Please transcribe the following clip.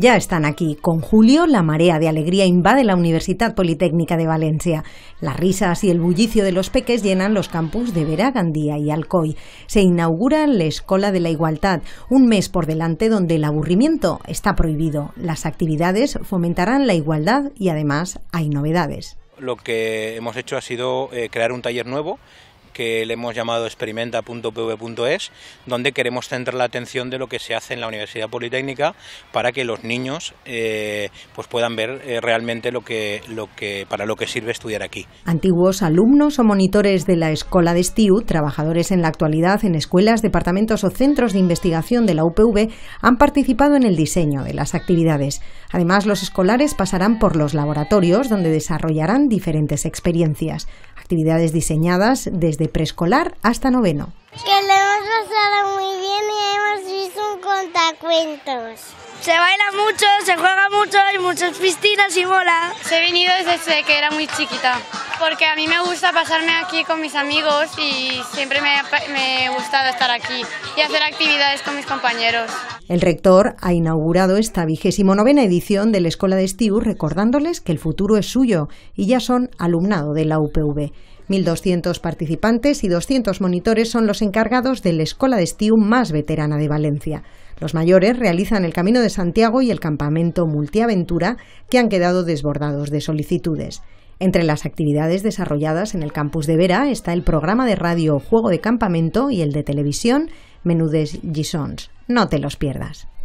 Ya están aquí. Con Julio, la marea de alegría invade la Universidad Politécnica de Valencia. Las risas y el bullicio de los peques llenan los campus de Vera, Gandía y Alcoy. Se inaugura la Escola de la Igualdad, un mes por delante donde el aburrimiento está prohibido. Las actividades fomentarán la igualdad y además hay novedades. Lo que hemos hecho ha sido eh, crear un taller nuevo que le hemos llamado experimenta.pv.es, donde queremos centrar la atención de lo que se hace en la Universidad Politécnica para que los niños eh, pues puedan ver eh, realmente lo que, lo que, para lo que sirve estudiar aquí. Antiguos alumnos o monitores de la Escuela de STIU, trabajadores en la actualidad en escuelas, departamentos o centros de investigación de la UPV, han participado en el diseño de las actividades. Además, los escolares pasarán por los laboratorios donde desarrollarán diferentes experiencias, actividades diseñadas desde preescolar hasta noveno. Que lo hemos pasado muy bien y hemos visto un contacuentos. Se baila mucho, se juega mucho, hay muchas piscinas y mola. He venido desde que era muy chiquita, porque a mí me gusta pasarme aquí con mis amigos y siempre me, me ha gustado estar aquí y hacer actividades con mis compañeros. El rector ha inaugurado esta vigésimo novena edición de la Escuela de Estiu recordándoles que el futuro es suyo y ya son alumnado de la UPV. 1.200 participantes y 200 monitores son los encargados de la escuela de estío más veterana de Valencia. Los mayores realizan el Camino de Santiago y el campamento Multiaventura, que han quedado desbordados de solicitudes. Entre las actividades desarrolladas en el campus de Vera está el programa de radio Juego de Campamento y el de televisión Menudes Gisons. No te los pierdas.